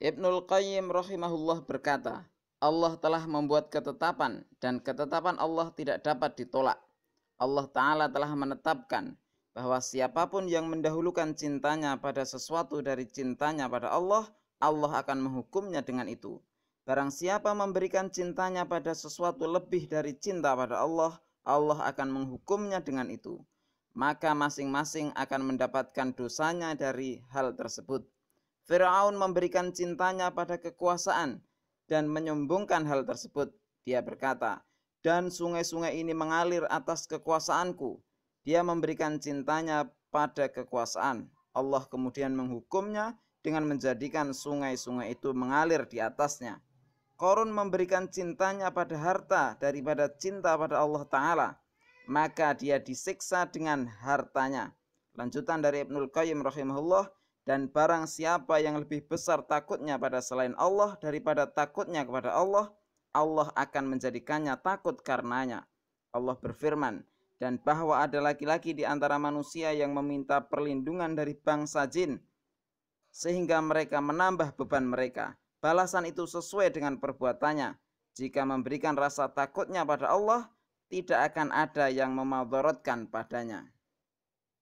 Ibnul Qayyim rahimahullah berkata, Allah telah membuat ketetapan dan ketetapan Allah tidak dapat ditolak. Allah Ta'ala telah menetapkan bahwa siapapun yang mendahulukan cintanya pada sesuatu dari cintanya pada Allah, Allah akan menghukumnya dengan itu. Barang siapa memberikan cintanya pada sesuatu lebih dari cinta pada Allah, Allah akan menghukumnya dengan itu. Maka masing-masing akan mendapatkan dosanya dari hal tersebut. Firaun memberikan cintanya pada kekuasaan dan menyombongkan hal tersebut. Dia berkata, "Dan sungai-sungai ini mengalir atas kekuasaanku." Dia memberikan cintanya pada kekuasaan. Allah kemudian menghukumnya dengan menjadikan sungai-sungai itu mengalir di atasnya. Korun memberikan cintanya pada harta daripada cinta pada Allah Ta'ala. Maka dia disiksa dengan hartanya. Lanjutan dari Ibnul Qayyim rahimahullah, dan barang siapa yang lebih besar takutnya pada selain Allah daripada takutnya kepada Allah, Allah akan menjadikannya takut karenanya. Allah berfirman, dan bahwa ada laki-laki di antara manusia yang meminta perlindungan dari bangsa jin, sehingga mereka menambah beban mereka. Balasan itu sesuai dengan perbuatannya. Jika memberikan rasa takutnya pada Allah, tidak akan ada yang memadaratkan padanya.